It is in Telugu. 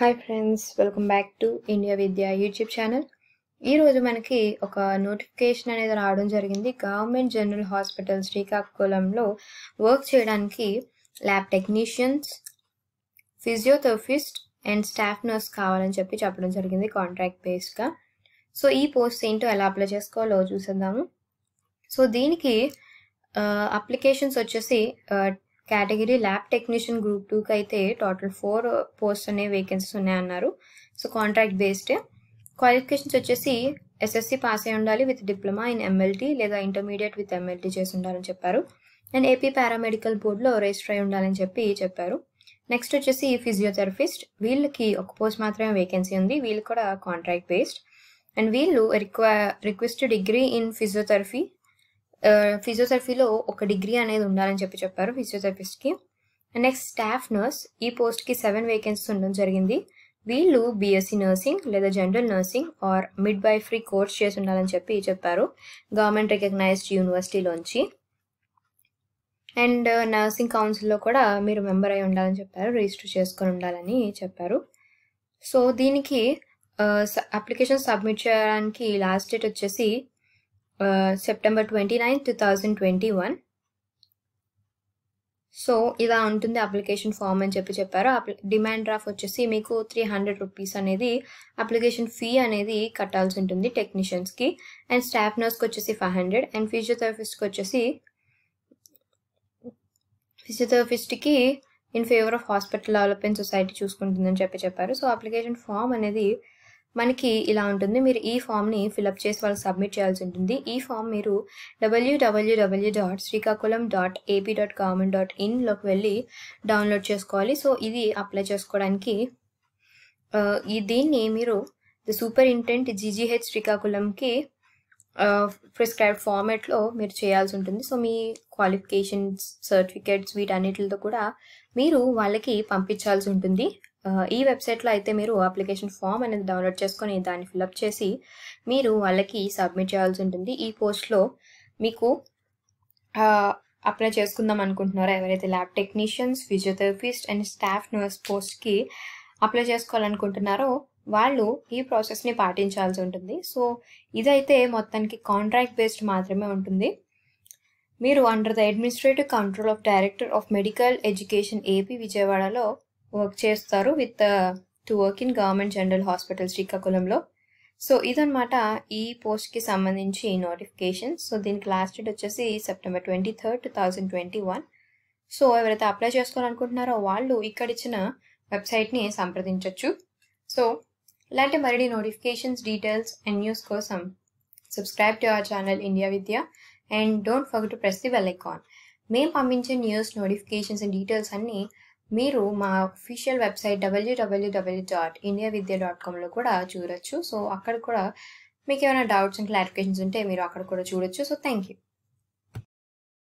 hi friends welcome back to India Vidya YouTube channel ఈరోజు మనకి ఒక నోటిఫికేషన్ అనేది రావడం జరిగింది గవర్నమెంట్ జనరల్ హాస్పిటల్ శ్రీకాకుళంలో వర్క్ చేయడానికి lab technicians physiotherapist and staff nurse కావాలని చెప్పి చెప్పడం జరిగింది కాంట్రాక్ట్ బేస్గా సో ఈ పోస్ట్ ఏంటో ఎలా అప్లై చేసుకోవాలో చూసేద్దాము సో దీనికి అప్లికేషన్స్ uh, వచ్చేసి uh, category lab technician group టూకి అయితే టోటల్ ఫోర్ పోస్ట్ అనే వేకెన్సీస్ ఉన్నాయన్నారు సో కాంట్రాక్ట్ బేస్డ్ క్వాలిఫికేషన్స్ వచ్చేసి ఎస్ఎస్సి పాస్ అయి ఉండాలి విత్ డిప్లొమా ఇన్ ఎంఎల్టీ లేదా ఇంటర్మీడియట్ విత్ ఎంఎల్టీ చేసి ఉండాలని చెప్పారు అండ్ ఏపీ పారామెడికల్ బోర్డులో రిజిస్టర్ అయి ఉండాలని చెప్పి చెప్పారు నెక్స్ట్ వచ్చేసి ఫిజియోథెరపిస్ట్ వీళ్ళకి ఒక పోస్ట్ మాత్రమే వేకెన్సీ ఉంది వీళ్ళు కూడా కాంట్రాక్ట్ బేస్డ్ అండ్ వీళ్ళు రిక్వ రిక్వెస్ట్ డిగ్రీ ఇన్ ఫిజియోథెరపీ ఫిజియోథెరపీలో ఒక డిగ్రీ అనేది ఉండాలని చెప్పి చెప్పారు ఫిజియోథెరపిస్ట్కి నెక్స్ట్ స్టాఫ్ నర్స్ ఈ పోస్ట్కి సెవెన్ వేకెన్సీస్ ఉండడం జరిగింది వీళ్ళు బీఎస్సీ నర్సింగ్ లేదా general nursing or midwifery course చేసి ఉండాలని చెప్పి చెప్పారు గవర్నమెంట్ రికగ్నైజ్డ్ యూనివర్సిటీలోంచి అండ్ నర్సింగ్ కౌన్సిల్లో కూడా మీరు మెంబర్ అయి ఉండాలని చెప్పారు రిజిస్టర్ చేసుకొని ఉండాలని చెప్పారు సో దీనికి అప్లికేషన్ uh, సబ్మిట్ చేయడానికి లాస్ట్ డేట్ వచ్చేసి September twenty nine two twenty one so ఇలా ఉంటుంది అప్లికేషన్ ఫామ్ అని చెప్పి చెప్పారు డిమాండ్ డ్రాఫ్ట్ వచ్చేసి మీకు త్రీ హండ్రెడ్ రూపీస్ అనేది అప్లికేషన్ ఫీ అనేది కట్టాల్సి ఉంటుంది టెక్నీషియన్స్కి అండ్ స్టాఫ్ నర్స్కి వచ్చేసి ఫైవ్ హండ్రెడ్ అండ్ ఫిజియోథెరపిస్ట్కి వచ్చేసి ఫిజియోథెరపిస్ట్కి in favour of hospital development society చూసుకుంటుందని చెప్పి చెప్పారు సో అప్లికేషన్ ఫామ్ అనేది మనకి ఇలా ఉంటుంది మీరు ఈ ఫామ్ని ఫిలప్ చేసి వాళ్ళు సబ్మిట్ చేయాల్సి ఉంటుంది ఈ ఫామ్ మీరు డబ్ల్యూడబ్ల్యూడబ్ల్యూ dot Srikakulam dot AP dot government dot ఇన్లోకి వెళ్ళి డౌన్లోడ్ చేసుకోవాలి సో ఇది అప్లై చేసుకోవడానికి ఈ దీన్ని మీరు ద సూపర్ ఇంటెంట్ జీజీహెచ్ శ్రీకాకుళంకి ప్రిస్క్రైబ్ ఫార్మాట్లో మీరు చేయాల్సి ఉంటుంది సో మీ క్వాలిఫికేషన్స్ సర్టిఫికేట్స్ వీటన్నిటితో కూడా మీరు వాళ్ళకి పంపించాల్సి ఉంటుంది ఈ వెబ్సైట్లో అయితే మీరు అప్లికేషన్ ఫామ్ అనేది డౌన్లోడ్ చేసుకొని దాన్ని ఫిలప్ చేసి మీరు వాళ్ళకి సబ్మిట్ చేయాల్సి ఉంటుంది ఈ పోస్ట్లో మీకు అప్లై చేసుకుందాం అనుకుంటున్నారో ఎవరైతే lab technicians physiotherapist and staff nurse పోస్ట్కి అప్లై చేసుకోవాలనుకుంటున్నారో వాళ్ళు ఈ ప్రాసెస్ని పాటించాల్సి ఉంటుంది సో ఇదైతే మొత్తానికి కాంట్రాక్ట్ బేస్డ్ మాత్రమే ఉంటుంది మీరు under the administrative control of director of medical education AP విజయవాడలో వర్క్ చేస్తారు with to work in government general hospital శ్రీకాకుళంలో సో ఇదనమాట ఈ పోస్ట్కి సంబంధించి నోటిఫికేషన్ సో దీనికి లాస్ట్ డేట్ వచ్చేసి September twenty third two thousand twenty one so ఎవరైతే అప్లై చేసుకోవాలనుకుంటున్నారో వాళ్ళు ఇక్కడ ఇచ్చిన వెబ్సైట్ని సంప్రదించవచ్చు సో ఇలాంటి మరిన్ని నోటిఫికేషన్స్ డీటెయిల్స్ అండ్ న్యూస్ కోసం subscribe to our channel India Vidya and don't forget to press the bell icon మేము పంపించే న్యూస్ నోటిఫికేషన్స్ అండ్ డీటెయిల్స్ అన్నీ మీరు మా అఫీషియల్ వెబ్సైట్ డబ్ల్యూ డాట్ ఇండియా విద్య డాట్ కామ్లో కూడా చూడొచ్చు సో అక్కడ కూడా మీకు ఏమైనా డౌట్స్ అండ్ క్లారిఫికేషన్స్ ఉంటే మీరు అక్కడ కూడా చూడొచ్చు సో థ్యాంక్ యూ